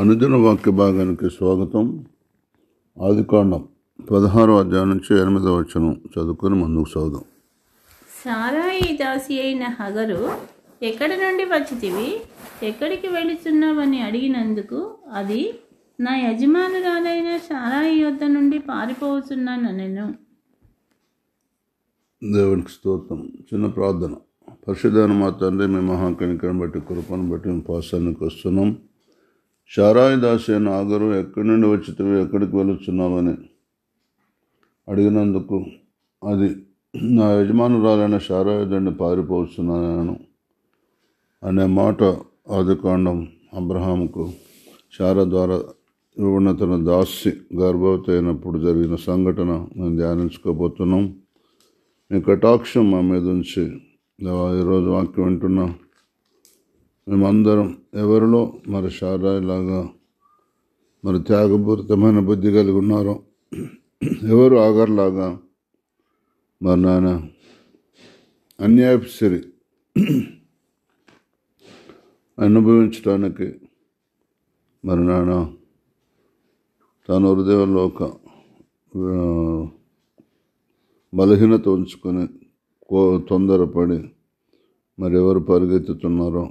అనుదిన వాక్య భాగానికి స్వాగతం ఆదికాండం పదహారో అధ్యాయం నుంచి ఎనిమిదవ వచ్చనం చదువుకొని ముందుకు సాగుదాం సారాయి దాసి అయిన హగరు ఎక్కడి నుండి వచ్చితివి ఎక్కడికి వెళుతున్నావని అడిగినందుకు అది నా యజమానురాలైన సారాయి యొద్ద నుండి పారిపోతున్నాను నేను దేవునికి స్తోత్రం చిన్న ప్రార్థన పరిశుధాన మా తండ్రి మీ మహాకనికను బట్టి కృపను బట్టి మేము పాశానికి వస్తున్నాం షారాయి అయిన నాగరు ఎక్కడి నుండి వచ్చితే ఎక్కడికి వెళుచున్నామని అడిగినందుకు అది నా యజమానురాలైన శారాయుధుడిని పారిపోతున్నాను అనే మాట ఆదికాండం అబ్రహాంకు శార ద్వారా ఇవ్వబడిన తన దాసి గర్భవతి అయినప్పుడు జరిగిన సంఘటన మేము ధ్యానించుకోబోతున్నాం మీ కటాక్షం మా మీద ఉంచి ఈరోజు వాక్యం వింటున్నా మేమందరం ఎవరిలో మరి షారాయిలాగా మరి త్యాగపూరితమైన బుద్ధి కలిగి ఉన్నారో ఎవరు ఆగర్లాగా మరి నాయన అన్యాయపు అనుభవించడానికి మరి నాన్న తన హృదయంలో ఒక బలహీనత ఉంచుకొని కో తొందరపడి మరి ఎవరు పరిగెత్తుతున్నారో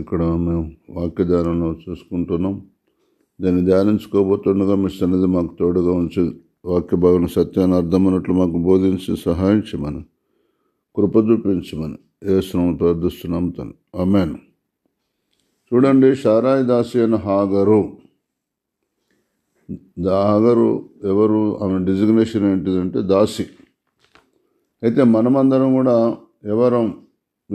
ఇక్కడ మేము వాక్యధారణలో చూసుకుంటున్నాం దాన్ని ధ్యానించుకోబోతుండగా మీ సన్నిధి మాకు తోడుగా ఉంచి వాక్య భావన సత్యాన్ని అర్థమైనట్లు మాకు బోధించి సహాయించమని కృప చూపించమని ఏ శ్రమ ప్రార్థిస్తున్నాం తను అమెన్ చూడండి షారాయి దాసి అయిన హాగరు హాగరు ఎవరు ఆమె డిజిగ్నేషన్ ఏంటిదంటే దాసి అయితే మనమందరం కూడా ఎవరం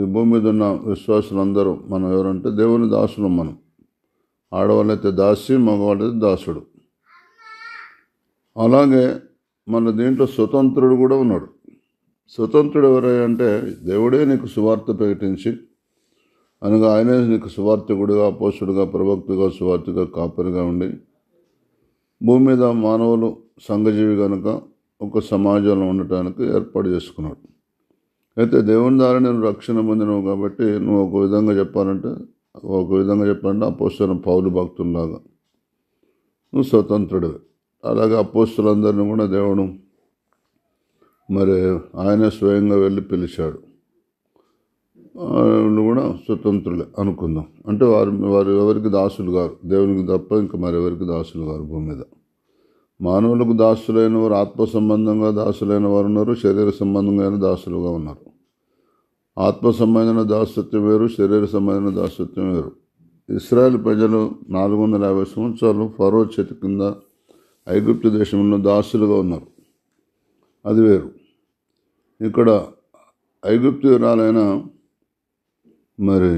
ఈ భూమి మీద ఉన్న అందరూ మనం ఎవరంటే దేవుని దాసులు మనం ఆడవాళ్ళైతే దాసి మగవాళ్ళైతే దాసుడు అలాగే మన దీంట్లో స్వతంత్రుడు కూడా ఉన్నాడు స్వతంత్రుడు ఎవరంటే దేవుడే నీకు సువార్త ప్రకటించి అనగా ఆయనే నీకు సువార్థకుడిగా పోషుడుగా ప్రభక్తిగా సువార్థిగా కాపరిగా ఉండి భూమి మీద మానవులు సంఘజీవి కనుక ఒక సమాజంలో ఉండటానికి ఏర్పాటు చేసుకున్నాడు అయితే దేవుని ద్వారా నేను రక్షణ పొందినవు కాబట్టి నువ్వు ఒక విధంగా చెప్పాలంటే ఒక విధంగా చెప్పాలంటే అపోస్తులం పౌరు భక్తుల్లాగా నువ్వు స్వతంత్రుడివి అలాగే అపోస్తులందరినీ కూడా దేవుడు మరి ఆయన స్వయంగా వెళ్ళి పిలిచాడు నువ్వు కూడా స్వతంత్రులే అనుకుందాం అంటే వారు వారు ఎవరికి దాసులు గారు దేవునికి తప్ప ఇంకా మరెవరికి దాసులు గారు భూమి మీద మానవులకు దాసులైన వారు ఆత్మ సంబంధంగా దాసులైన వారు ఉన్నారు శరీర సంబంధంగా దాసులుగా ఉన్నారు ఆత్మ సంబంధమైన దాసత్వం వేరు శరీర సంబంధమైన దాసత్వం వేరు ఇస్రాయల్ ప్రజలు నాలుగు వందల యాభై సంవత్సరాలు ఫరో చేతి కింద ఐగుప్తు దేశంలో దాసులుగా ఉన్నారు అది వేరు ఇక్కడ వీరాలైన మరి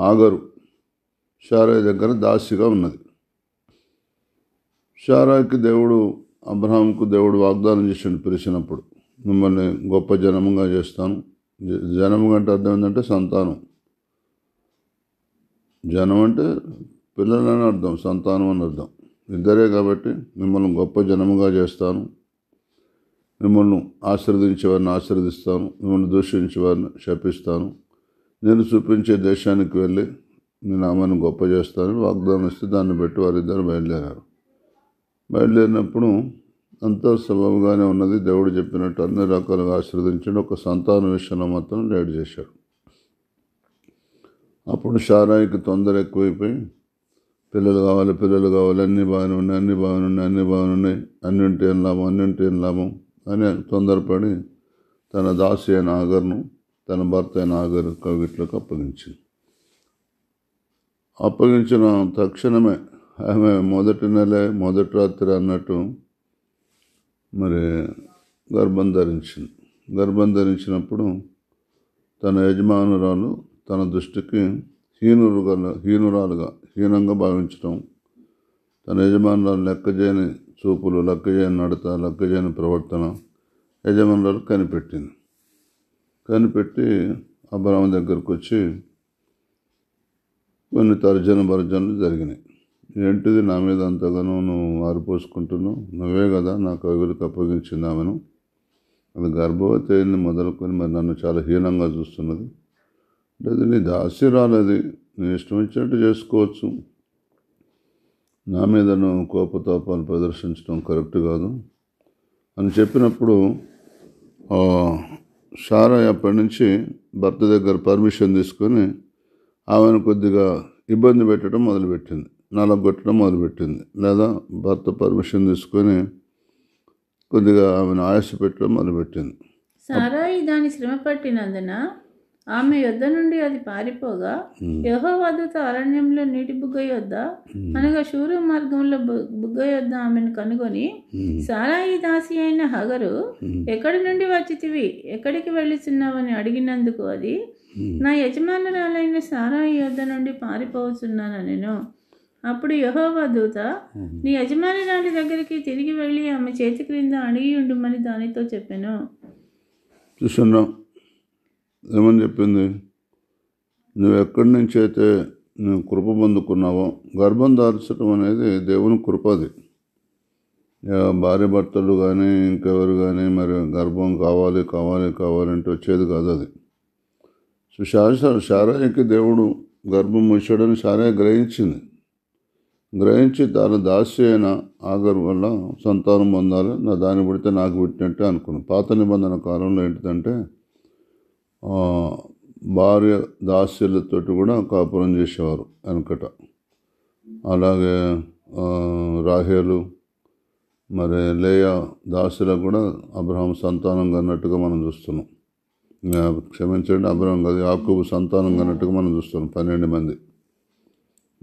హాగరు షారే దగ్గర దాసిగా ఉన్నది షారాకి దేవుడు అబ్రహాంకు దేవుడు వాగ్దానం చేసిండు పిలిచినప్పుడు మిమ్మల్ని గొప్ప జనముగా చేస్తాను జనము అంటే అర్థం ఏంటంటే సంతానం జనం అంటే పిల్లలని అర్థం సంతానం అని అర్థం ఇద్దరే కాబట్టి మిమ్మల్ని గొప్ప జనముగా చేస్తాను మిమ్మల్ని ఆశీర్వదించే వారిని ఆశీర్వదిస్తాను మిమ్మల్ని దూషించే వారిని శపిస్తాను నేను చూపించే దేశానికి వెళ్ళి నేను ఆమెను గొప్ప చేస్తానని వాగ్దానం ఇస్తే దాన్ని బట్టి వారిద్దరు బయలుదేరారు బయలుదేరినప్పుడు అంతా సులభంగానే ఉన్నది దేవుడు చెప్పినట్టు అన్ని రకాలుగా ఆశీర్వదించండి ఒక సంతాన విషయంలో మాత్రం డైడ్ చేశాడు అప్పుడు షారాయికి తొందర ఎక్కువైపోయి పిల్లలు కావాలి పిల్లలు కావాలి అన్నీ బాగానే ఉన్నాయి అన్నీ బాగానే ఉన్నాయి అన్నీ బాగానే ఉన్నాయి అన్నింటి ఏం లాభం అన్నింటి ఏం లాభం అని తొందరపడి తన దాసి అయిన ఆగర్ను తన భర్త అయిన ఆగర్ కవిట్లకు అప్పగించింది అప్పగించిన తక్షణమే ఆమె మొదటి నెల మొదటి రాత్రి అన్నట్టు మరి గర్భం ధరించింది గర్భం ధరించినప్పుడు తన యజమానురాలు తన దృష్టికి హీనురుగా హీనురాలుగా హీనంగా భావించడం తన యజమానురాలు లెక్కజేయని చూపులు లెక్కజేయని నడత లెక్కజేయని ప్రవర్తన యజమానురాలు కనిపెట్టింది కనిపెట్టి అబ్రాహ్మ దగ్గరకు వచ్చి కొన్ని తర్జన భర్జనలు జరిగినాయి ఏంటిది నా మీద అంతగానో నువ్వు ఆరిపోసుకుంటున్నావు నువ్వే కదా నాకు అప్పగించింది ఆమెను అది గర్భవతి అయింది మొదలుకొని మరి నన్ను చాలా హీనంగా చూస్తున్నది అంటే అది నీ రాలేదు నీ ఇష్టం వచ్చినట్టు చేసుకోవచ్చు నా మీద నువ్వు కోపతాపాలు ప్రదర్శించడం కరెక్ట్ కాదు అని చెప్పినప్పుడు సారా అప్పటి నుంచి భర్త దగ్గర పర్మిషన్ తీసుకొని ఆమెను కొద్దిగా ఇబ్బంది పెట్టడం మొదలుపెట్టింది నలగొట్టడం మొదలుపెట్టింది లేదా భర్త పర్మిషన్ తీసుకొని కొద్దిగా ఆమెను ఆయాస పెట్టడం మొదలుపెట్టింది సారాయి దాని శ్రమ పట్టినందున ఆమె యొద్ద నుండి అది పారిపోగా యహోవాదుత అరణ్యంలో నీటి బుగ్గ యొద్ద అనగా సూర్య మార్గంలో బుగ్గ యొద్ద ఆమెను కనుగొని సారాయి దాసి అయిన హగరు ఎక్కడి నుండి వచ్చితివి ఎక్కడికి వెళ్ళుచున్నావని అడిగినందుకు అది నా యజమానురాలైన సారాయి యొద్ద నుండి పారిపోతున్నాను నేను అప్పుడు యహోవా దూత నీ యజమాని దాని దగ్గరికి తిరిగి వెళ్ళి ఆమె చేతి క్రింద అడిగి ఉండమని దానితో చెప్పాను చూసున్నాం ఏమని చెప్పింది నువ్వు ఎక్కడి నుంచి అయితే నువ్వు కృప పొందుకున్నావో గర్భం దాల్చడం అనేది దేవుని కృపది భార్య భర్తలు కానీ ఇంకెవరు కానీ మరి గర్భం కావాలి కావాలి కావాలంటే వచ్చేది కాదు అది సో శారీ శారాయికి దేవుడు గర్భం వచ్చాడని శారీ గ్రహించింది గ్రహించి దాని దాస్యైన అయిన ఆగర్ వల్ల సంతానం పొందాలి నా దాన్ని పుడితే నాకు పుట్టినట్టే అనుకున్నాను పాత నిబంధన కాలంలో ఏంటిదంటే భార్య దాస్యులతో కూడా కాపురం చేసేవారు వెనకట అలాగే రాహేలు మరి లేయ దాసులకు కూడా అబ్రహం సంతానం అన్నట్టుగా మనం చూస్తున్నాం క్షమించండి అబ్రహం కాదు ఆకు సంతానం అన్నట్టుగా మనం చూస్తున్నాం పన్నెండు మంది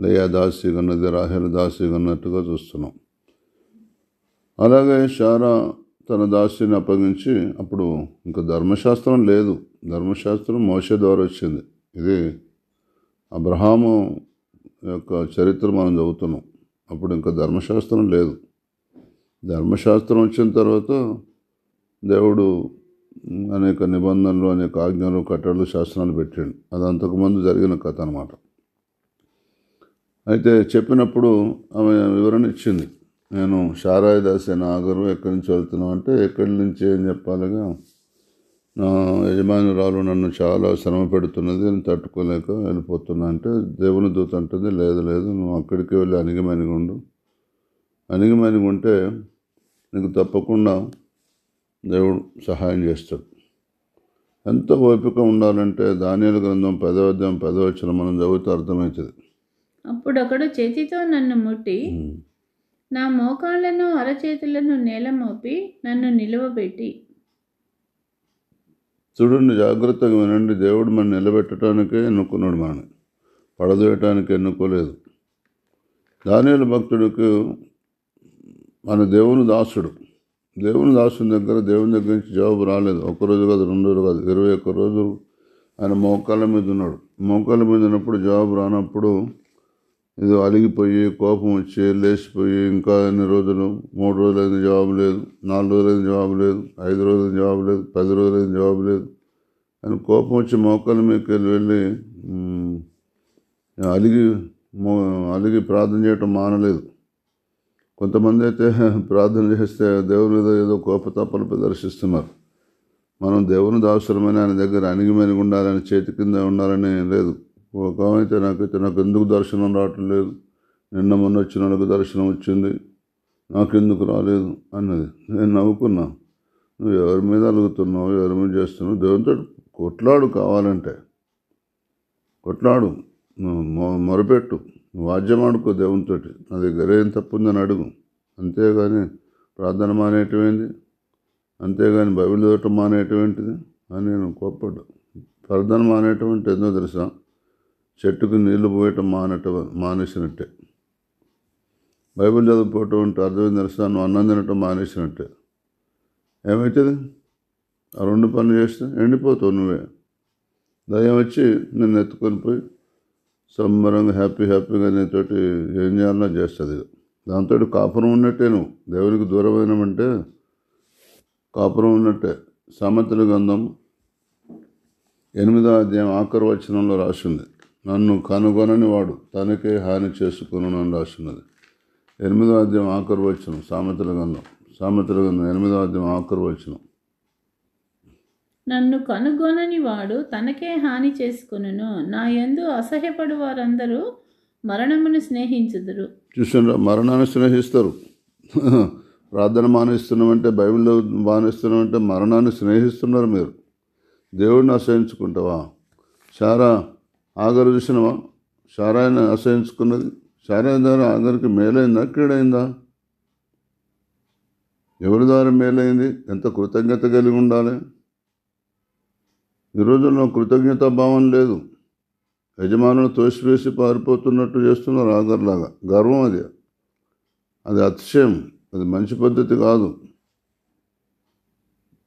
లయా దాసిగా ఉన్నది రాహేలు దాసిగా ఉన్నట్టుగా చూస్తున్నాం అలాగే షారా తన దాసిని అప్పగించి అప్పుడు ఇంకా ధర్మశాస్త్రం లేదు ధర్మశాస్త్రం మోస ద్వారా వచ్చింది ఇది అబ్రహాము యొక్క చరిత్ర మనం చదువుతున్నాం అప్పుడు ఇంకా ధర్మశాస్త్రం లేదు ధర్మశాస్త్రం వచ్చిన తర్వాత దేవుడు అనేక నిబంధనలు అనేక ఆజ్ఞలు కట్టడలు శాస్త్రాలు పెట్టాడు అది అంతకుముందు జరిగిన కథ అనమాట అయితే చెప్పినప్పుడు ఆమె వివరణ ఇచ్చింది నేను షారాయి దాసే నాగరు ఎక్కడి నుంచి వెళ్తున్నాను అంటే ఎక్కడి నుంచి ఏం చెప్పాలిగా నా యజమానురాలు నన్ను చాలా శ్రమ పెడుతున్నది నేను తట్టుకోలేక వెళ్ళిపోతున్నా అంటే దేవుని దూత అంటుంది లేదు లేదు నువ్వు అక్కడికి వెళ్ళి అణిగిమణిగి ఉండు అణిగిమణిగి ఉంటే నీకు తప్పకుండా దేవుడు సహాయం చేస్తాడు ఎంత ఓపిక ఉండాలంటే ధాన్యాల గ్రంథం పదవద్యం పెదవచ్చిన మనం చదివితే అర్థమవుతుంది అప్పుడొకడు చేతితో నన్ను ముట్టి నా మోకాళ్ళను అరచేతులను నేల మోపి నన్ను నిలవబెట్టి చూడండి జాగ్రత్తగా వినండి దేవుడు మనం నిలబెట్టడానికే ఎన్నుకున్నాడు మనని పడదోయటానికి ఎన్నుకోలేదు దాని భక్తుడికి మన దేవుని దాసుడు దేవుని దాసుని దగ్గర దేవుని దగ్గర నుంచి జవాబు రాలేదు ఒకరోజు కాదు రెండు రోజులు కాదు ఇరవై ఒక్క రోజు ఆయన మోకాళ్ళ మీద ఉన్నాడు మోకాళ్ళ మీద ఉన్నప్పుడు జవాబు రానప్పుడు ఏదో అలిగిపోయి కోపం వచ్చి లేచిపోయి ఇంకా ఎన్ని రోజులు మూడు రోజులైన జవాబు లేదు నాలుగు రోజులైన జవాబు లేదు ఐదు రోజులైన జవాబు లేదు పది రోజులైన జవాబు లేదు అని కోపం వచ్చి మోకాల మీకు వెళ్ళి వెళ్ళి అలిగి అలిగి ప్రార్థన చేయటం మానలేదు కొంతమంది అయితే ప్రార్థన చేస్తే దేవుని మీద ఏదో కోపతాపలు ప్రదర్శిస్తున్నారు మనం దేవుని దాసురమని ఆయన దగ్గర అణిగిమెనిగి ఉండాలని చేతి కింద ఉండాలని లేదు ఓ అయితే నాకైతే నాకు ఎందుకు దర్శనం రావటం లేదు నిన్న మొన్న వచ్చిన నాకు దర్శనం వచ్చింది నాకెందుకు రాలేదు అన్నది నేను నవ్వుకున్నా నువ్వు ఎవరి మీద అలుగుతున్నావు ఎవరి మీద చేస్తున్నావు దేవంతో కొట్లాడు కావాలంటే కొట్లాడు మొరపెట్టు వాద్యం ఆడుకో దేవునితో నా దగ్గర ఏం తప్పుందని అడుగు అంతేగాని ప్రార్థన మానేటమేంది అంతేగాని బైబిల్ చదవటం ఏంటిది అని నేను కోప్పడ్డా ప్రార్థన మానేటం అంటే ఎందుకు తెలుసా చెట్టుకు నీళ్లు పోయటం మానట మానేసినట్టే బైబిల్ చదువుకోవటం అంటే అర్థమైన తెలుసా అన్నం తినటం మానేసినట్టే ఏమవుతుంది ఆ రెండు పనులు చేస్తే ఎండిపోతావు నువ్వే దయ వచ్చి నేను ఎత్తుకొని పోయి సంబరంగా హ్యాపీ హ్యాపీగా నీతోటి ఏం చేయాలన్నా చేస్తుంది దాంతో కాపురం ఉన్నట్టే నువ్వు దేవునికి దూరమైనమంటే కాపురం ఉన్నట్టే సామెతల గంధం ఎనిమిదో అధ్యాయం ఆఖరు వచనంలో రాసింది నన్ను కనుగొనని వాడు తనకే హాని చేసుకును అని రాసినది ఎనిమిదో అధ్యాయం ఆఖరు వచ్చిన సామెతల గంధం సామెతల గంధం ఎనిమిదో అధ్యాయం ఆఖరు వచ్చిన నన్ను కనుగొనని వాడు తనకే హాని చేసుకును నా ఎందు అసహ్యపడు వారందరూ మరణమును స్నేహించుదురు చూసారా మరణాన్ని స్నేహిస్తారు ప్రార్థన మానేస్తున్నామంటే బైబిల్లో మానేస్తున్నామంటే మరణాన్ని స్నేహిస్తున్నారు మీరు దేవుడిని అసహించుకుంటావా చాలా ఆగరు చూసినవా సారాయణ ఆశ్రయించుకున్నది సారాయణ ద్వారా ఆగరికి మేలైందా కీడైందా ఎవరి ద్వారా మేలైంది ఎంత కృతజ్ఞత కలిగి ఉండాలి ఈ రోజుల్లో కృతజ్ఞత భావం లేదు యజమానులు తోసివేసి పారిపోతున్నట్టు చేస్తున్నారు ఆగర్లాగా గర్వం అది అది అతిశయం అది మంచి పద్ధతి కాదు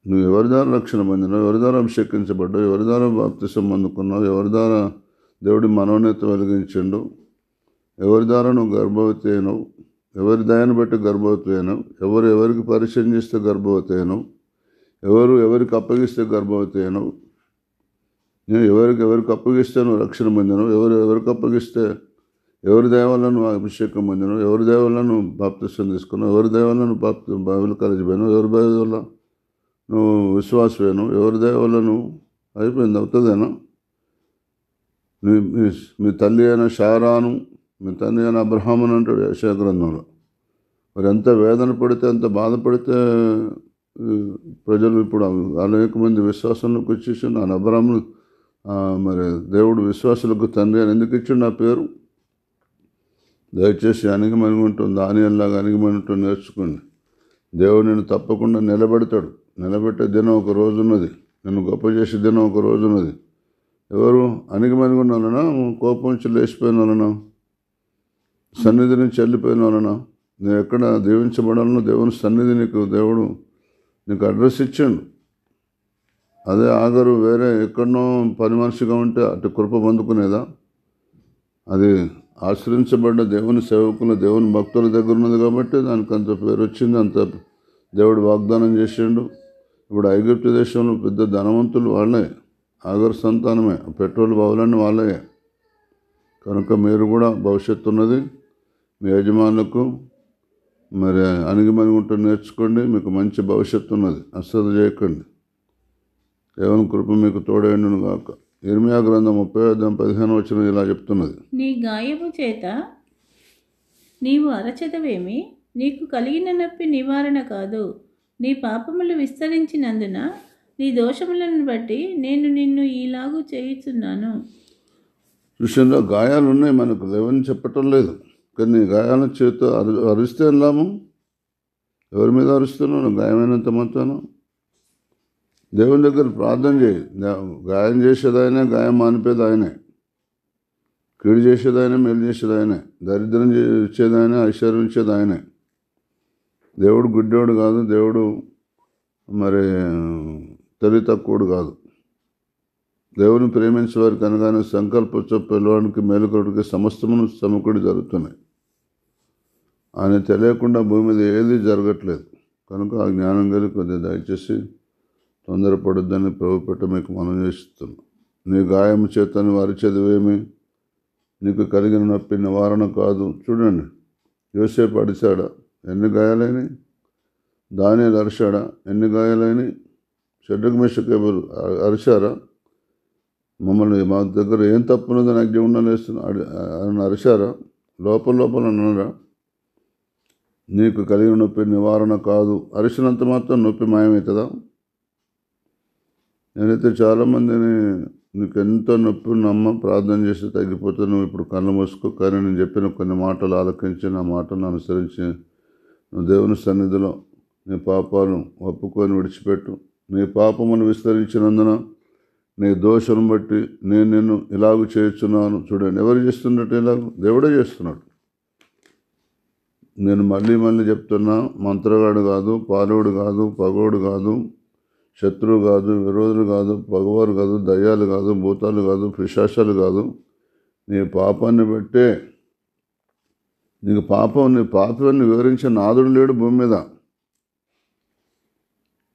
నువ్వు ఎవరి ద్వారా రక్షణ పొందినావు ఎవరి ద్వారా అభిషేకించబడ్డావు ఎవరి ద్వారా బాప్తిసం అందుకున్నావు ఎవరి ద్వారా దేవుడి మనోన్నత వెలిగించండు ఎవరి ద్వారా నువ్వు గర్భవతి అయినవు ఎవరి దయను బట్టి గర్భవతి అయినవు ఎవరు ఎవరికి పరిచయం చేస్తే గర్భవతి అయినవు ఎవరు ఎవరికి అప్పగిస్తే గర్భవతి అయినవు నేను ఎవరికి ఎవరికి అప్పగిస్తే నువ్వు రక్షణ పొందినవు ఎవరు ఎవరికి అప్పగిస్తే ఎవరి దయవల్ల అభిషేకం పొందిను ఎవరి దయవల్ల బాప్తిష్టం తీసుకున్నావు ఎవరి దయవల్ల బాప్తి బైబిల్ కలిసిపోయాను పోయినావు ఎవరి వల్ల నువ్వు విశ్వాసమేను ఎవరి దయవల్ల అయిపోయింది అవుతుందేనా మీ మీ మీ తల్లి అయిన షారాను మీ తల్లి అయిన అబ్రహామును అంటాడు యశాగ్రంథంలో మరి ఎంత వేదన పడితే ఎంత బాధపడితే ప్రజలు ఇప్పుడు అనేక మంది విశ్వాసంలోకి వచ్చేసి నా అబ్రాహ్మును మరి దేవుడు విశ్వాసులకు తండ్రి అని ఎందుకు ఇచ్చాడు నా పేరు దయచేసి అణిగమని ఉంటుంది దానిలాగా అణిగమని ఉంటుంది నేర్చుకోండి దేవుడు నేను తప్పకుండా నిలబెడతాడు నిలబెట్టే దినం ఒక రోజున్నది నేను గొప్ప చేసే దినం ఒక రోజున్నది ఎవరు అణిగిమణిగిన వాళ్ళనా కోపం లేచిపోయిన వలన సన్నిధి నుంచి వెళ్ళిపోయిన వలన నేను ఎక్కడ దీవించబడాలనో దేవుని సన్నిధి నీకు దేవుడు నీకు అడ్రస్ ఇచ్చాడు అదే ఆగరు వేరే ఎక్కడనో పని మనిషిగా ఉంటే అటు కృప పొందుకునేదా అది ఆశ్రయించబడ్డ దేవుని సేవకులు దేవుని భక్తుల దగ్గర ఉన్నది కాబట్టి దానికి అంత పేరు వచ్చింది అంత దేవుడు వాగ్దానం చేసిండు ఇప్పుడు ఐగుప్తు దేశంలో పెద్ద ధనవంతులు వాళ్ళే ఆగర్ సంతానమే పెట్రోల్ బావులన్నీ వాళ్ళే కనుక మీరు కూడా భవిష్యత్తు ఉన్నది మీ యజమానులకు మరి అణిగిమణిగుంటూ నేర్చుకోండి మీకు మంచి భవిష్యత్తు ఉన్నది అశ్రద్ధ చేయకండి దేవుని కృప మీకు తోడైండును కాక ఇర్మియా గ్రంథం ముప్పై అర్థం పదిహేను వచ్చిన ఇలా చెప్తున్నది నీ గాయము చేత నీవు అరచదవేమి నీకు కలిగిన నొప్పి నివారణ కాదు నీ పాపములు విస్తరించినందున నీ దోషములను బట్టి నేను నిన్ను ఈలాగూ చేయుచున్నాను విషయంలో గాయాలు ఉన్నాయి మనకు లేవని చెప్పటం లేదు కానీ గాయాల చేత అరు అరిస్తే లాభం ఎవరి మీద అరుస్తున్నాను గాయమైనంత మొత్తాను దేవుని దగ్గర ప్రార్థన చేయి గాయం చేసేది గాయం మానిపేది ఆయనే కీడు చేసేది మేలు చేసేది ఆయనే దరిద్రం ఇచ్చేది ఐశ్వర్యం ఇచ్చేది ఆయనే దేవుడు గుడ్డేవాడు కాదు దేవుడు మరి తల్లి తక్కువడు కాదు దేవుని ప్రేమించే వారికి అనగానే సంకల్ప పిల్లవాడికి మేలుకొడికి సమస్తమును సమకూడి జరుగుతున్నాయి ఆయన తెలియకుండా భూమి మీద ఏది జరగట్లేదు కనుక ఆ జ్ఞానం కలిగి కొద్దిగా దయచేసి తొందరపడొద్దని ప్రభు పెట్ట మీకు మనం చేస్తున్నాం నీ గాయం చేతని వారి చదివేమి నీకు కలిగిన నొప్పి నివారణ కాదు చూడండి యోసేపు అడిచాడా ఎన్ని గాయాలైనవి దాని అరిచాడా ఎన్ని గాయాలైనవి చెడ్డకు మేషకు ఎవరు అరిశారా మమ్మల్ని మా దగ్గర ఏం తప్పున్నదో నాకు దేవుణ్ణి వేస్తున్నా అరిశారా లోపల లోపల అన్నారా నీకు కలిగిన నొప్పి నివారణ కాదు అరిసినంత మాత్రం నొప్పి మాయమవుతుందా నేనైతే చాలామందిని నీకు ఎంత నొప్పి నమ్మ ప్రార్థన చేసి తగ్గిపోతే నువ్వు ఇప్పుడు కళ్ళు మూసుకో కానీ నేను చెప్పిన కొన్ని మాటలు ఆలకించి నా మాటను అనుసరించి నువ్వు దేవుని సన్నిధిలో నీ పాపాలను ఒప్పుకొని విడిచిపెట్టు నీ పాపమును విస్తరించినందున నీ దోషను బట్టి నేను నిన్ను ఇలాగ చేస్తున్నాను చూడండి ఎవరు చేస్తున్నట్టు ఇలాగ దేవుడే చేస్తున్నాడు నేను మళ్ళీ మళ్ళీ చెప్తున్నా మంత్రగాడు కాదు పాలుడు కాదు పగోడు కాదు శత్రువు కాదు విరోధులు కాదు పగవారు కాదు దయ్యాలు కాదు భూతాలు కాదు పిశాసాలు కాదు నీ పాపాన్ని బట్టే నీకు పాపం నీ పాపాన్ని వివరించిన నాదుడు లేడు భూమి మీద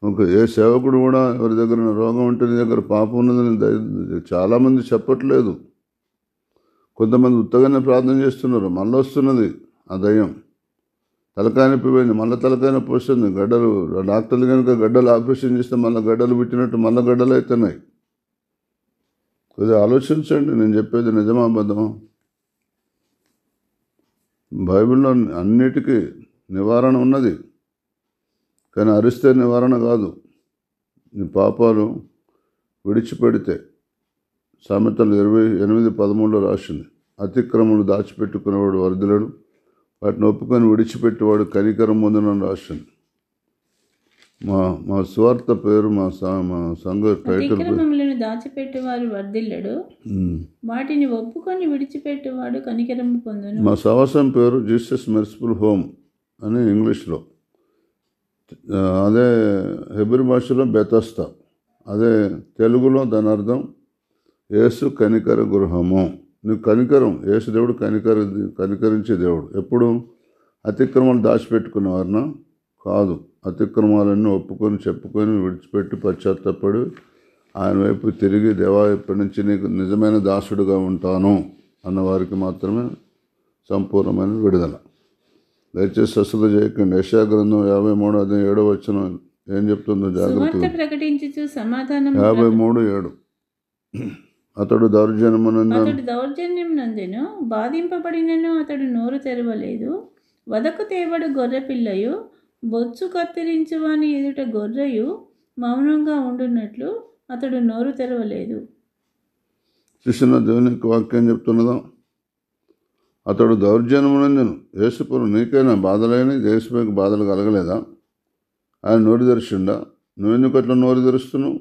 ఒక ఏ సేవకుడు కూడా ఎవరి దగ్గర రోగం ఉంటే నీ దగ్గర పాపం ఉన్నదని చాలామంది చెప్పట్లేదు కొంతమంది ఉత్తగానే ప్రార్థన చేస్తున్నారు మళ్ళీ వస్తున్నది ఆ దయ్యం తలకాయన పోయింది మళ్ళీ తలకాయన పోస్తుంది గడ్డలు డాక్టర్లు కనుక గడ్డలు ఆపరేషన్ చేస్తే మళ్ళీ గడ్డలు పెట్టినట్టు మళ్ళీ గడ్డలు అవుతున్నాయి కొద్దిగా ఆలోచించండి నేను చెప్పేది నిజమా అబద్ధమా బైబిల్లో అన్నిటికీ నివారణ ఉన్నది కానీ అరిస్తే నివారణ కాదు నీ పాపాలు విడిచిపెడితే సామెతలు ఇరవై ఎనిమిది పదమూడులో రాసింది అతిక్రమలు దాచిపెట్టుకునేవాడు వరదలను వాటిని ఒప్పుకొని విడిచిపెట్టేవాడు కనికరం పొందిన రాసింది మా మా స్వార్థ పేరు మా మా సంఘ టైటిల్ దాచిపెట్టేవారు వర్ధిల్లడు వాటిని ఒప్పుకొని విడిచిపెట్టేవాడు కనికరం పొందును మా సవసం పేరు జీసస్ మెర్సిఫుల్ హోమ్ అని ఇంగ్లీష్లో అదే హెబ్రి భాషలో బెతస్త అదే తెలుగులో దాని అర్థం యేసు కనికర గృహము నువ్వు కనికరం యేసు దేవుడు కనికర కనికరించే దేవుడు ఎప్పుడు అతిక్రమాలు వారిన కాదు అతిక్రమాలన్నీ ఒప్పుకొని చెప్పుకొని విడిచిపెట్టి పశ్చాత్తపడి ఆయన వైపు తిరిగి దేవా ఎప్పటి నుంచి నీకు నిజమైన దాసుడుగా ఉంటాను అన్నవారికి మాత్రమే సంపూర్ణమైన విడుదల దయచేసి అసలు చేయకండి యశాగ్రంథం యాభై మూడు అదే ఏడో వచ్చిన ఏం చెప్తుందో జాగ్రత్త ప్రకటించు సమాధానం యాభై మూడు ఏడు అతడు దౌర్జన్యమునందు అతడు బాధింపబడినను అతడు నోరు తెరవలేదు వదకు తేవడు గొర్రె పిల్లయు బొచ్చు కత్తిరించువాని ఎదుట గొర్రెయు మౌనంగా ఉండున్నట్లు అతడు నోరు తెరవలేదు చూసిన దేవునికి వాక్యం చెప్తున్నదా అతడు దౌర్జన్యమునందును యేసుపురు నీకైనా బాధలేని దేశపైకి బాధలు కలగలేదా ఆయన నోరు తెరిచిండా నువ్వెందుకు అట్లా నోరు తెరుస్తున్నావు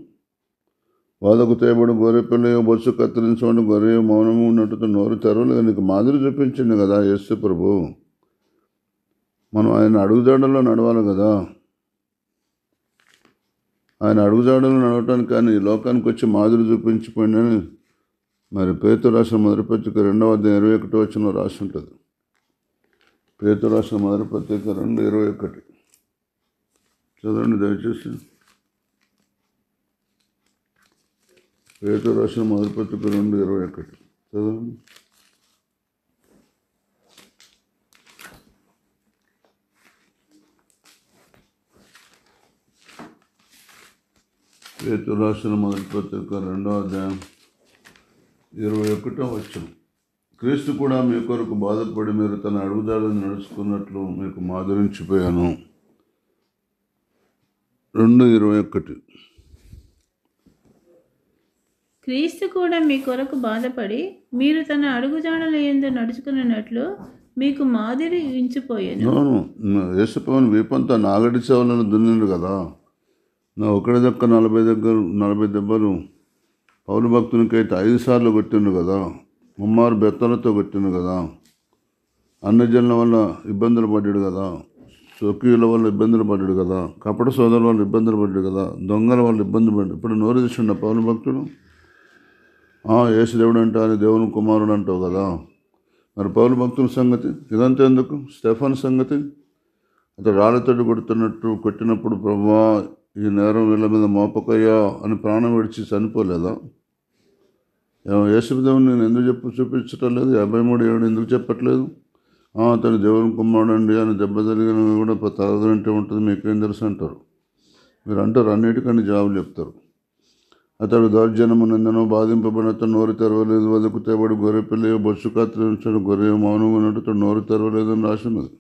వాదకు తేబడు పిల్లయో బొచ్చు కత్తిరించబడి గొర్రెయో మౌనము ఉన్నట్టుతో నోరు తెరవలేదు నీకు మాదిరి చూపించండి కదా యేసు ప్రభు మనం ఆయన అడుగుజాడల్లో నడవాలి కదా ఆయన అడుగుజాడల్లో నడవటానికి కానీ లోకానికి వచ్చి మాదిరి చూపించిపోయిందని మరి పేతు రాసిన మొదటి పత్రిక రెండవ అధ్యాయం ఇరవై ఒకటి వచ్చిన రాసి ఉంటుంది పేతు రాసిన మొదటి పత్రిక రెండు ఇరవై ఒకటి చదవండి దయచేసి పేతు రాసిన మొదటి పత్రిక రెండు ఇరవై ఒకటి చదవండి పేతు రాసిన మొదటి పత్రిక రెండవ అధ్యాయం ఇరవై ఒకటో వచ్చం క్రీస్తు కూడా మీ కొరకు బాధపడి మీరు తన అడుగుదారులను నడుచుకున్నట్లు మీకు మాధురించిపోయాను రెండు ఇరవై ఒకటి క్రీస్తు కూడా మీ కొరకు బాధపడి మీరు తన అడుగుజాడల ఎందు నడుచుకున్నట్లు మీకు మాదిరి ఇంచిపోయాను యేసుపవన్ వీపంతా నాగడి చెవులను దున్నిండు కదా నా ఒకటి దక్క నలభై దగ్గర నలభై దెబ్బలు పౌలు భక్తునికైతే ఐదు సార్లు కొట్టిండు కదా ముమ్మారు బెత్తలతో కొట్టిండు కదా అన్నజనుల వల్ల ఇబ్బందులు పడ్డాడు కదా సోకీయుల వల్ల ఇబ్బందులు పడ్డాడు కదా కపట సోదరుల వల్ల ఇబ్బందులు పడ్డాడు కదా దొంగల వల్ల ఇబ్బంది పడ్డాడు ఇప్పుడు నోరు తెచ్చిండ పౌరు భక్తుడు యేసుదేవుడు అంటే అని దేవుని కుమారుడు అంటావు కదా మరి పౌరు భక్తుల సంగతి ఇదంతా ఎందుకు స్టెఫన్ సంగతి అతడు రాళ్ళతోటి కొడుతున్నట్టు కొట్టినప్పుడు ప్రభా ఈ నేరం వీళ్ళ మీద మోపకయ్యా అని ప్రాణం విడిచి చనిపోలేదా యేసుదేవుని నేను ఎందుకు చెప్పు చూపించటం లేదు యాభై మూడు ఏడు ఎందుకు చెప్పట్లేదు అతను దేవుని కుమారుడండి అని దెబ్బ జరిగిన కూడా తలదంటే ఉంటుంది మీకేం తెలుసు అంటారు మీరు అంటారు అన్నిటికని జవాబులు చెప్తారు అతడు దౌర్జన్యము నిందను బాధింపబడిన అతను నోరు తెరవలేదు వదుకు తేబడి గొర్రె పిల్లయో బొచ్చు కత్తిరించాడు గొర్రె మౌనం అతను నోరు తెరవలేదని రాసి ఉన్నది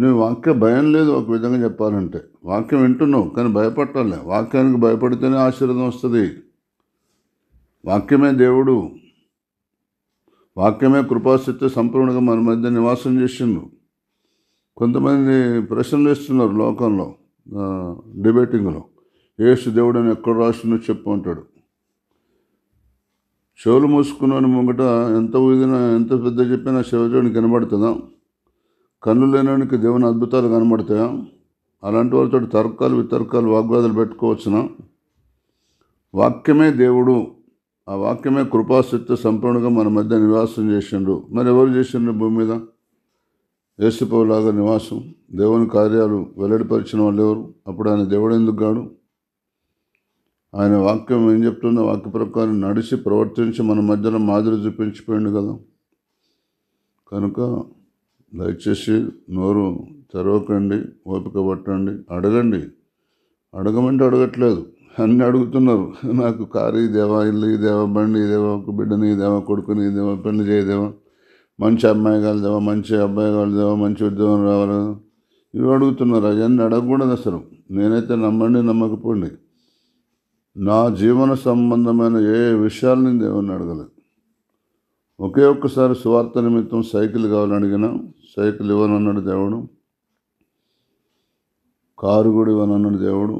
నువ్వు వాక్య భయం లేదు ఒక విధంగా చెప్పాలంటే వాక్యం వింటున్నావు కానీ భయపట్టాలి వాక్యానికి భయపడితేనే ఆశీర్వాదం వస్తుంది వాక్యమే దేవుడు వాక్యమే కృపాశక్తి సంపూర్ణంగా మన మధ్య నివాసం చేసిండు కొంతమంది ప్రశ్నలు వేస్తున్నారు లోకంలో డిబేటింగ్లో ఏసు దేవుడు అని ఎక్కడ రాసిందో చెప్పు అంటాడు చెవులు మూసుకున్నాను ముంగట ఎంత ఊదినా ఎంత పెద్ద చెప్పినా శివజోడిని కనబడుతుందా కన్ను లేనోనికి దేవుని అద్భుతాలు కనబడతాయా అలాంటి వాళ్ళతో తర్కాలు వితర్కాలు వాగ్వాదాలు పెట్టుకోవచ్చున వాక్యమే దేవుడు ఆ వాక్యమే కృపాశక్త సంపూర్ణంగా మన మధ్య నివాసం చేసిండ్రు మరి ఎవరు చేసిండ్రు భూమి మీద ఏసుపవులాగా నివాసం దేవుని కార్యాలు వెల్లడిపరిచిన వాళ్ళు ఎవరు అప్పుడు ఆయన దేవుడు ఎందుకు గాడు ఆయన వాక్యం ఏం చెప్తుందో వాక్య ప్రకారం నడిచి ప్రవర్తించి మన మధ్యలో మాదిరి చూపించిపోయిండు కదా కనుక దయచేసి నోరు తెరవకండి ఓపిక పట్టండి అడగండి అడగమంటే అడగట్లేదు అన్నీ అడుగుతున్నారు నాకు కారు దేవా ఇల్లు దేవా బండి ఇదేవా ఒక బిడ్డని ఇదేవా కొడుకుని ఇదేవా పెళ్లి చేయదేవా మంచి అమ్మాయి కలిదేవా మంచి అబ్బాయి కలిదేవా మంచి ఉద్యోగం రావాలి ఇవి అడుగుతున్నారు అవన్నీ అడగకూడదు అసలు నేనైతే నమ్మండి నమ్మకపోండి నా జీవన సంబంధమైన ఏ విషయాలని నేను దేవుణ్ణి అడగలేదు ఒకే ఒక్కసారి సువార్త నిమిత్తం సైకిల్ కావాలని అడిగినా సైకిల్ ఇవ్వనన్నాడు దేవుడు కారు కూడా ఇవ్వనన్నాడు దేవుడు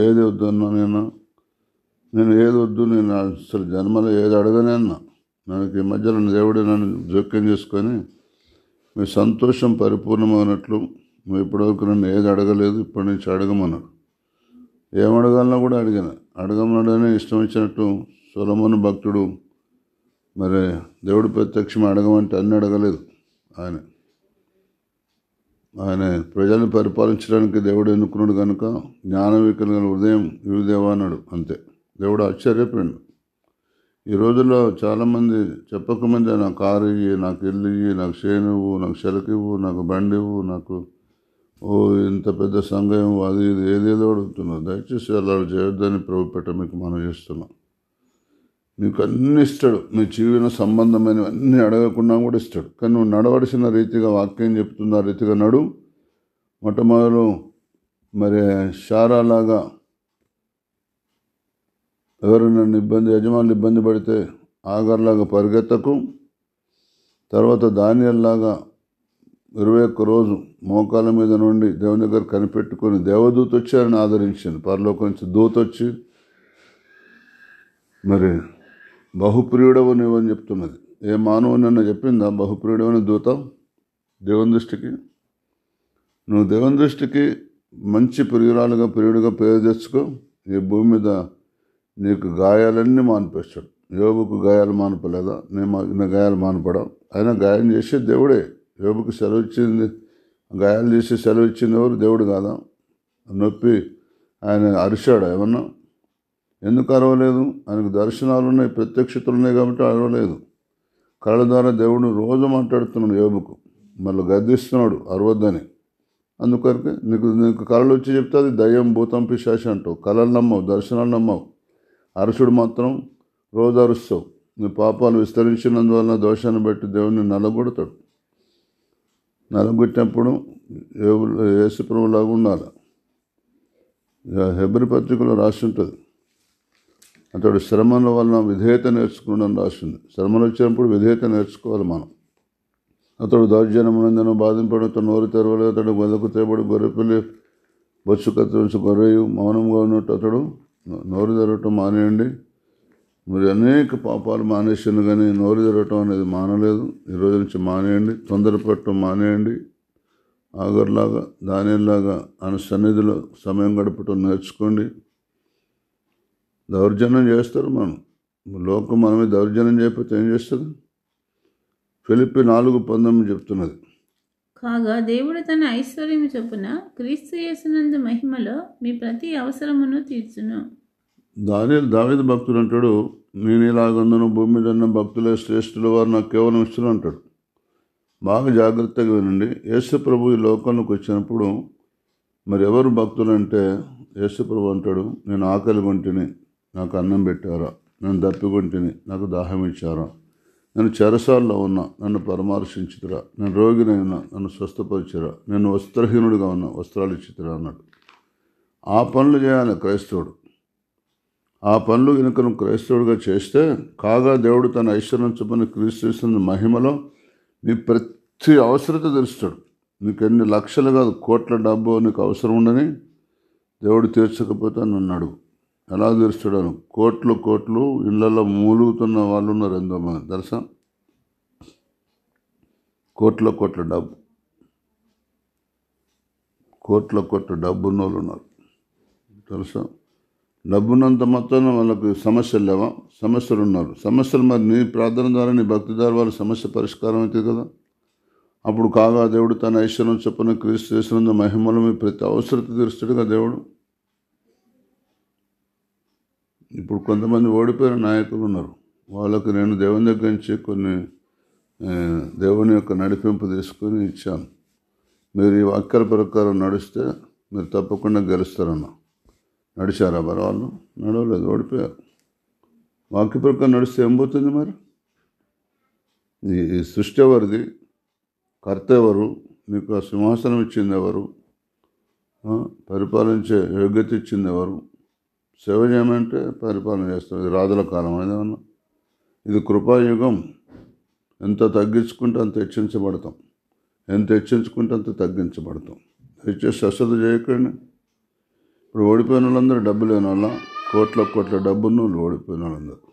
ఏది వద్దన్నా నేను నేను ఏది వద్దు నేను అసలు జన్మలో ఏది అన్నా నాకు ఈ మధ్యలో దేవుడు నన్ను జోక్యం చేసుకొని మీ సంతోషం పరిపూర్ణమైనట్లు ఇప్పటివరకు నన్ను ఏది అడగలేదు ఇప్పటి నుంచి అడగమన్నాడు ఏం అడగాలన్నా కూడా అడిగాను అడగమన్నాడని ఇష్టం వచ్చినట్టు సొలమను భక్తుడు మరి దేవుడు ప్రత్యక్షం అడగమంటే అన్నీ అడగలేదు ఆయన ఆయన ప్రజలను పరిపాలించడానికి దేవుడు ఎన్నుకున్నాడు కనుక జ్ఞానవికలిగిన హృదయం ఇవిదేవా అన్నాడు అంతే దేవుడు ఆశ్చర్యపోయాడు ఈ రోజుల్లో చాలామంది చెప్పకముందే నాకు కారు ఇయ్యి నాకు ఇల్లు ఇయ్యి నాకు ఇవ్వు నాకు చెలకివ్వు నాకు బండి ఇవ్వు నాకు ఓ ఇంత పెద్ద సంఘం అది ఇది ఏదేదో అడుగుతున్నారు దయచేసి అలా చేయొద్దని ప్రభు పెట్ట మీకు మనం చేస్తున్నాం నీకు అన్నీ ఇస్తాడు నీ జీవన సంబంధమైనవన్నీ అన్నీ అడగకుండా కూడా ఇస్తాడు కానీ నువ్వు నడవలసిన రీతిగా వాక్యం చెప్తున్న రీతిగా నడు మొట్టమొదలు మరి షారాలాగా ఎవరు నన్ను ఇబ్బంది యజమానులు ఇబ్బంది పడితే ఆగర్లాగా పరిగెత్తకు తర్వాత దానియల్లాగా ఇరవై ఒక్క రోజు మోకాల మీద నుండి దేవుని దగ్గర కనిపెట్టుకొని దేవదూత వచ్చారని ఆదరించాను పరలోకం నుంచి దూత వచ్చి మరి బహుప్రియుడవు అని చెప్తున్నది ఏ అన్న చెప్పిందా బహుప్రియుడవని దూత దేవుని దృష్టికి నువ్వు దేవుని దృష్టికి మంచి ప్రియురాలుగా ప్రియుడిగా పేరు తెచ్చుకో ఈ భూమి మీద నీకు గాయాలన్నీ మానిపేస్తాడు యోబుకు గాయాలు మానపలేదా నేను గాయాలు మానపడం అయినా గాయం చేసే దేవుడే యోబుకు సెలవు ఇచ్చింది గాయాలు చేసి సెలవు ఇచ్చింది ఎవరు దేవుడు కాదా నొప్పి ఆయన అరిశాడు ఏమన్నా ఎందుకు అరవలేదు ఆయనకు దర్శనాలు ఉన్నాయి ప్రత్యక్షతలు ఉన్నాయి కాబట్టి అరవలేదు కళ్ళ ద్వారా దేవుడు రోజు మాట్లాడుతున్నాడు యోబుకు మళ్ళీ గద్దిస్తున్నాడు అరవద్దని అందుకొరకే నీకు నీకు కళలు వచ్చి చెప్తే అది దయ్యం భూతం పిశాచి అంటావు కళలు నమ్మవు దర్శనాలు నమ్మవు అరుషుడు మాత్రం రోజు అరుస్తావు నీ పాపాలు విస్తరించినందువల్ల దోషాన్ని బట్టి దేవుడిని నలగొడతాడు నలగొట్టినప్పుడు ప్రభులాగా ఉండాలి హెబ్రి పత్రికలో రాసి ఉంటుంది అతడు శ్రమల వలన విధేయత నేర్చుకున్నాడని రాసింది శ్రమలు వచ్చినప్పుడు విధేయత నేర్చుకోవాలి మనం అతడు దౌర్జన్యమునందను బాధింపడం తన నోరు తెరవలేదు అతడు గొంతుకు తెరబడి గొర్రెపిల్లి బొచ్చు కత్తిరించి గొర్రెయు మౌనంగా ఉన్నట్టు అతడు నోరు తెరవటం మానేయండి మరి అనేక పాపాలు మానేసింది కానీ నోరు తెరవటం అనేది మానలేదు ఈ రోజు నుంచి మానేయండి తొందరపడటం మానేయండి ఆగర్లాగా దానిలాగా ఆయన సన్నిధిలో సమయం గడపటం నేర్చుకోండి దౌర్జన్యం చేస్తారు మనం లోకం మనమే దౌర్జన్యం చేయకపోతే ఏం చేస్తారు ఫిలిప్పి నాలుగు పంతొమ్మిది చెప్తున్నది కాగా దేవుడు తన ఐశ్వర్యం చొప్పున క్రీస్తు చేసినందు మహిమలో మీ ప్రతి అవసరమును తీర్చును దాని దావేద భక్తుడు అంటాడు నేను ఇలాగందును భూమి మీద ఉన్న భక్తులే శ్రేష్ఠుల వారు నాకు కేవలం ఇష్టం అంటాడు బాగా జాగ్రత్తగా వినండి యేసు ప్రభు ఈ లోకంలోకి వచ్చినప్పుడు మరి ఎవరు అంటే యేసు ప్రభు అంటాడు నేను ఆకలి వంటిని నాకు అన్నం పెట్టారా నన్ను దప్పికొంటిని నాకు దాహం ఇచ్చారా నేను చెరసాల్లో ఉన్నా నన్ను పరామర్శించుతురా నేను రోగిని ఉన్నా నన్ను స్వస్థపరిచిరా నేను వస్త్రహీనుడిగా ఉన్నా వస్త్రాలు ఇచ్చితురా అన్నాడు ఆ పనులు చేయాలి క్రైస్తవుడు ఆ పనులు కనుక క్రైస్తవుడిగా చేస్తే కాగా దేవుడు తన ఐశ్వర్యం చెప్పని క్రీస్తున్న మహిమలో నీ ప్రతి అవసరత తెలుస్తాడు నీకు ఎన్ని లక్షలు కాదు కోట్ల డబ్బు నీకు అవసరం ఉండని దేవుడు తీర్చకపోతే నన్ను అడుగు అనాదరిస్తుడను కోట్లు కోట్లు ఇళ్లలో మూలుగుతున్న వాళ్ళు ఉన్నారు ఎంతో మంది తెలుసా కోట్ల కోట్ల డబ్బు కోట్ల కోట్ల డబ్బు ఉన్న వాళ్ళు ఉన్నారు తెలుసా డబ్బున్నంత మొత్తం వాళ్ళకు సమస్యలు లేవా సమస్యలు ఉన్నారు సమస్యలు మరి నీ ప్రార్థన ద్వారా నీ భక్తి ద్వారా వాళ్ళ సమస్య పరిష్కారం అవుతుంది కదా అప్పుడు కాగా దేవుడు తన ఐశ్వర్యం చెప్పని క్రీస్తు చేసినందు మహిమలు మీ ప్రతి అవసరత తీరుస్తాడుగా దేవుడు ఇప్పుడు కొంతమంది ఓడిపోయిన నాయకులు ఉన్నారు వాళ్ళకు నేను దేవుని దగ్గర నుంచి కొన్ని దేవుని యొక్క నడిపింపు తీసుకొని ఇచ్చాను మీరు ఈ వాక్యాల ప్రకారం నడిస్తే మీరు తప్పకుండా గెలుస్తారన్న నడిచారా మరి వాళ్ళు నడవలేదు ఓడిపోయారు వాక్య ప్రకారం నడిస్తే ఏం పోతుంది మరి ఈ సృష్టి ఎవరిది కర్త ఎవరు నీకు సింహాసనం ఇచ్చింది ఎవరు పరిపాలించే యోగ్యత ఇచ్చింది ఎవరు సేవ చేయమంటే పరిపాలన చేస్తాం ఇది రాజుల కాలం అనేది ఏమన్నా ఇది కృపాయుగం ఎంత తగ్గించుకుంటే అంత హెచ్చించబడతాం ఎంత హెచ్చించుకుంటే అంత తగ్గించబడతాం దయచేసి అసలు చేయకండి ఇప్పుడు ఓడిపోయిన వాళ్ళందరూ డబ్బు లేని వాళ్ళ కోట్ల కోట్ల డబ్బు ఉన్న వాళ్ళు ఓడిపోయిన వాళ్ళందరూ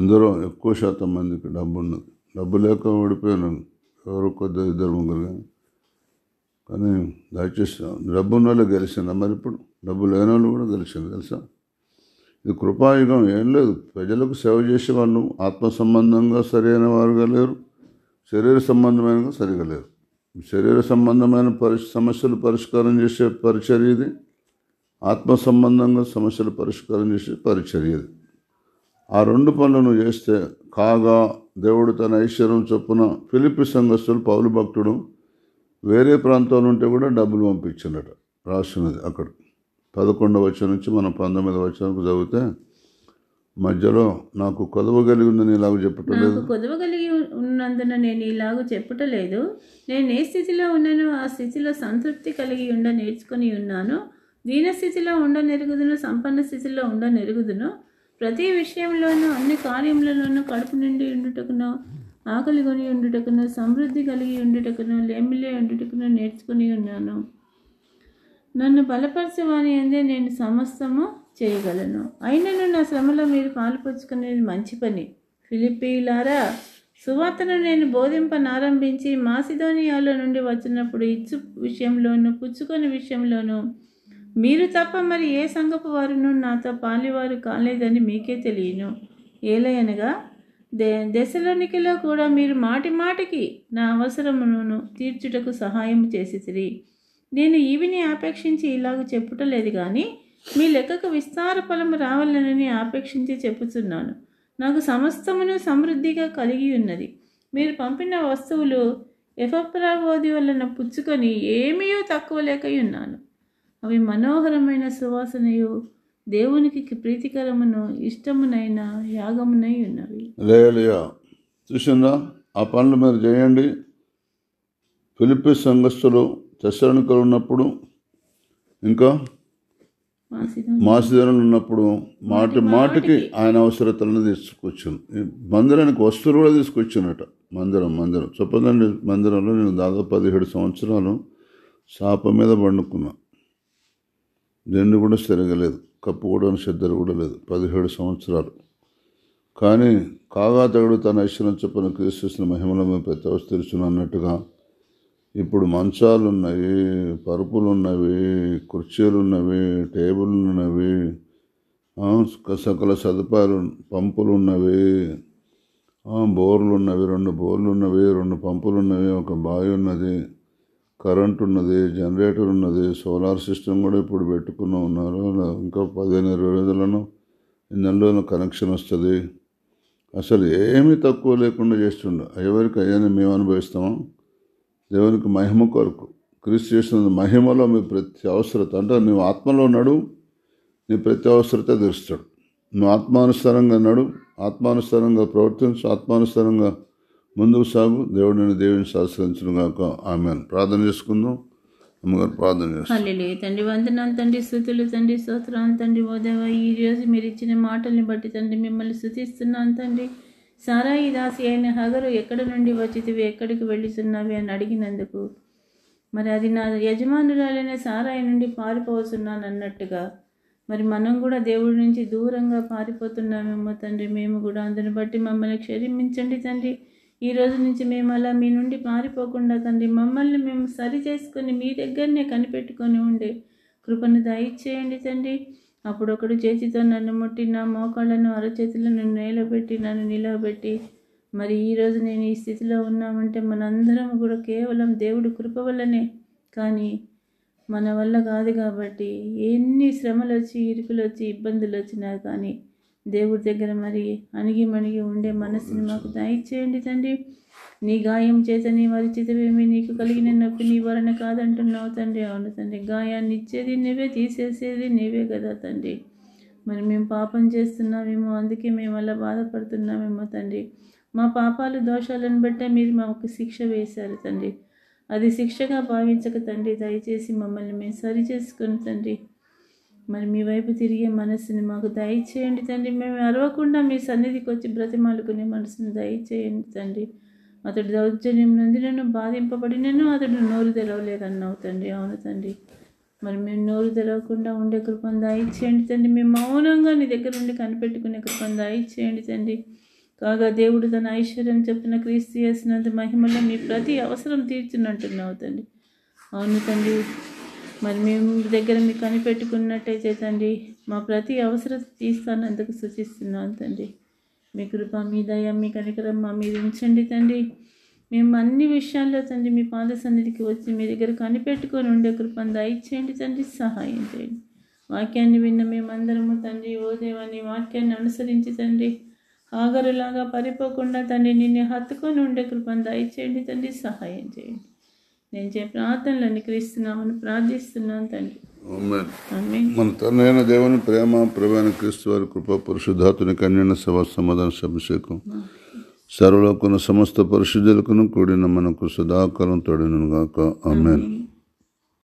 ఎందరో ఎక్కువ శాతం మందికి డబ్బు ఉన్నది డబ్బు లేక ఓడిపోయిన ఎవరు కొద్దిగా ఇద్దరు ముగ్గురు కానీ కానీ దయచేసి డబ్బు వాళ్ళు గెలిచిందా మరి ఇప్పుడు డబ్బు లేని వాళ్ళు కూడా గెలిచింది తెలుసా ఇది కృపాయుగం ఏం లేదు ప్రజలకు సేవ చేసే వాళ్ళు ఆత్మ సంబంధంగా సరైన వారుగా లేరు శరీర సంబంధమైనగా సరిగా లేరు శరీర సంబంధమైన పరి సమస్యలు పరిష్కారం చేసే పరిచర్య ఇది ఆత్మ సంబంధంగా సమస్యలు పరిష్కారం చేసే పరిచర్య ఇది ఆ రెండు పనులను చేస్తే కాగా దేవుడు తన ఐశ్వర్యం చొప్పున ఫిలిపి సంఘస్థులు పౌలు భక్తుడు వేరే ప్రాంతాలు ఉంటే కూడా డబ్బులు పంపించిందట రాసినది అక్కడ పదకొండవ వచ్చ నుంచి మనం పంతొమ్మిదవ వచనకు చదివితే మధ్యలో నాకు కొదవ కలిగి ఉందని ఇలాగ చెప్పటలేదు కొదవ కలిగి ఉన్నందున నేను ఇలాగ చెప్పటలేదు నేను ఏ స్థితిలో ఉన్నానో ఆ స్థితిలో సంతృప్తి కలిగి ఉండ నేర్చుకుని ఉన్నాను దీన స్థితిలో ఉండ నెరుగుదును సంపన్న స్థితిలో ఉండ నెరుగుదును ప్రతి విషయంలోనూ అన్ని కార్యములలోనూ కడుపు నుండి ఉండుటకును ఆకలి కొని ఉండుటకును సమృద్ధి కలిగి ఉండుటకును లేమిలే ఉండుటకును నేర్చుకుని ఉన్నాను నన్ను బలపరచవాని అందే నేను సమస్తము చేయగలను అయినను నా శ్రమలో మీరు పాలు మంచి పని ఫిలిపీలారా సువార్తను నేను బోధింపనారంభించి మాసిదోనియాలో నుండి వచ్చినప్పుడు ఇచ్చు విషయంలోనూ పుచ్చుకొని విషయంలోనూ మీరు తప్ప మరి ఏ సంఘపు వారును నాతో పాలివారు కాలేదని మీకే తెలియను ఏలయనగా దే దశలోనికిలో కూడా మీరు మాటి మాటికి నా అవసరమును తీర్చుటకు సహాయం చేసిరి నేను ఈవిని ఆపేక్షించి ఇలాగ చెప్పుటలేదు కానీ మీ లెక్కకు విస్తార ఫలం రావాలనని ఆపేక్షించి చెప్పుతున్నాను నాకు సమస్తమును సమృద్ధిగా కలిగి ఉన్నది మీరు పంపిన వస్తువులు ఎఫప్రాబోధి వలన పుచ్చుకొని ఏమీయో తక్కువ లేక ఉన్నాను అవి మనోహరమైన సువాసనయు దేవునికి ప్రీతికరమును ఇష్టమునైన యాగమునై ఉన్నవి లేలియా చూసిందా ఆ పనులు మీరు చేయండి ఫిలిపి సంఘస్థులు తెసరణకలు ఉన్నప్పుడు ఇంకా మాసిధనులు ఉన్నప్పుడు మాటి మాటికి ఆయన అవసరతలను తీసుకొచ్చాను మందిరానికి వస్తువులు కూడా తీసుకొచ్చానట మందిరం మందిరం చెప్పదండి మందిరంలో నేను దాదాపు పదిహేడు సంవత్సరాలు శాప మీద పండుకున్నా రెండు కూడా తిరగలేదు కప్పుకోవడానికి శ్రద్ధలు కూడా లేదు పదిహేడు సంవత్సరాలు కానీ కాగా తగుడు తన ఐశ్వర్యం చొప్పున క్రీస్తున్న మహిమలమే పెద్దవసు అన్నట్టుగా ఇప్పుడు కుర్చీలు పరుపులున్నవి కుర్చీలున్నవి టేబుల్లున్నవి సకల సదుపాయాలు పంపులు ఉన్నవి బోర్లు ఉన్నవి రెండు బోర్లు ఉన్నవి రెండు పంపులు ఉన్నవి ఒక బావి ఉన్నది కరెంట్ ఉన్నది జనరేటర్ ఉన్నది సోలార్ సిస్టమ్ కూడా ఇప్పుడు పెట్టుకుని ఉన్నారు ఇంకా పదిహేను ఇరవై రోజులను నెలలోనూ కనెక్షన్ వస్తుంది అసలు ఏమీ తక్కువ లేకుండా చేస్తుండు ఎవరికి అయ్యాని మేము అనుభవిస్తాము దేవునికి మహిమ కొరకు క్రీస్తు చేసిన మహిమలో మీ ప్రతి అవసరత అంటే నువ్వు ఆత్మలో ఉన్నాడు నీ ప్రతి అవసరత తెలుస్తాడు నువ్వు ఆత్మానుసారంగా నడు ఆత్మానుసారంగా ప్రవర్తించు ఆత్మానుసారంగా ముందుకు సాగు దేవుడిని దేవుని శాస్త్రించను కాక ఆమె ప్రార్థన చేసుకుందాం తండ్రి వందనాలు తండ్రి స్థుతులు తండ్రి స్తోత్రాలు తండ్రి ఓదేవ ఈ రోజు మీరు ఇచ్చిన మాటల్ని బట్టి తండ్రి మిమ్మల్ని స్థుతిస్తున్నాను తండ్రి సారా ఈ దాసి అయిన హగరు ఎక్కడి నుండి వచ్చితివి ఎక్కడికి వెళ్ళుతున్నావి అని అడిగినందుకు మరి అది నా యజమానురాలైన సారాయి నుండి పారిపోతున్నాను అన్నట్టుగా మరి మనం కూడా దేవుడి నుంచి దూరంగా పారిపోతున్నామేమో తండ్రి మేము కూడా అందుని బట్టి మమ్మల్ని క్షమించండి తండ్రి ఈ రోజు నుంచి మేము అలా మీ నుండి మారిపోకుండా తండ్రి మమ్మల్ని మేము సరి చేసుకొని మీ దగ్గరనే కనిపెట్టుకొని ఉండే కృపను దయచేయండి తండ్రి అప్పుడు ఒకడు చేతితో నన్ను ముట్టి నా మోకాళ్ళను అరచేతులను నేలబెట్టి నన్ను నిలవబెట్టి మరి ఈరోజు నేను ఈ స్థితిలో ఉన్నామంటే మనందరం కూడా కేవలం దేవుడు కృప వల్లనే కానీ మన వల్ల కాదు కాబట్టి ఎన్ని శ్రమలు వచ్చి ఇరుకులు వచ్చి ఇబ్బందులు వచ్చినా కానీ దేవుడి దగ్గర మరి అణిగి మణిగి ఉండే మనస్సుని మాకు దయచేయండి తండ్రి నీ గాయం చేత నీ వారి చితవేమి నీకు కలిగిన నొప్పి నివారణ కాదంటున్నావు తండ్రి అవును తండ్రి గాయాన్ని ఇచ్చేది నువ్వే తీసేసేది నీవే కదా తండ్రి మరి మేము పాపం చేస్తున్నామేమో అందుకే మేము అలా బాధపడుతున్నామేమో తండ్రి మా పాపాలు దోషాలను బట్టే మీరు మాకు శిక్ష వేశారు తండ్రి అది శిక్షగా భావించక తండ్రి దయచేసి మమ్మల్ని మేము సరి చేసుకుని తండ్రి మరి మీ వైపు తిరిగే మనసుని మాకు దయచేయండి తండ్రి మేము అరవకుండా మీ సన్నిధికి వచ్చి బ్రతిమాలుకునే మనసుని దయచేయండి తండ్రి అతడు దౌర్జన్యం నుండి బాధింపబడి బాధింపబడినను అతడు నోరు తెరవలేదన్నావు తండ్రి అవును తండ్రి మరి మేము నోరు తెరవకుండా ఉండే కృపను దాయిచ్చేయండి తండ్రి మేము మౌనంగా నీ దగ్గర నుండి కనిపెట్టుకునే కృపను దాయిచ్చేయండి తండ్రి కాగా దేవుడు తన ఐశ్వర్యం చెప్పిన క్రీస్తు చేసినంత మహిమలో మీ ప్రతి అవసరం తీర్చునంటున్నావు తండ్రి అవును తండ్రి మరి మేము దగ్గర మీకు కనిపెట్టుకున్నట్టయితే తండ్రి మా ప్రతి అవసరత తీస్తానందుకు సూచిస్తున్నాను తండ్రి మీ కృప మీ దయ మీ కనికరం మా మీరు ఉంచండి తండ్రి మేము అన్ని విషయాల్లో తండ్రి మీ పాద సన్నిధికి వచ్చి మీ దగ్గర కనిపెట్టుకొని ఉండే కృపను దయచేయండి తండ్రి సహాయం చేయండి వాక్యాన్ని విన్న మేమందరము తండ్రి ఓ దేవాన్ని వాక్యాన్ని అనుసరించి తండ్రి ఆగరులాగా పరిపోకుండా తండ్రి నిన్ను హత్తుకొని ఉండే కృపను దయచేయండి తండ్రి సహాయం చేయండి నేను చే ప్రార్థనలను క్రీస్తున్నామని ప్రార్థిస్తున్నాను తండ్రి మన తండ్రైన దేవుని ప్రేమ ప్రవేణ క్రీస్తు వారి కృప పురుషుధాతుని కన్యన సభ సమాధాన సభిషేకం సర్వలోకున సమస్త పరిశుద్ధులకును కూడిన మనకు సదాకాలం తోడినగాక ఆమెను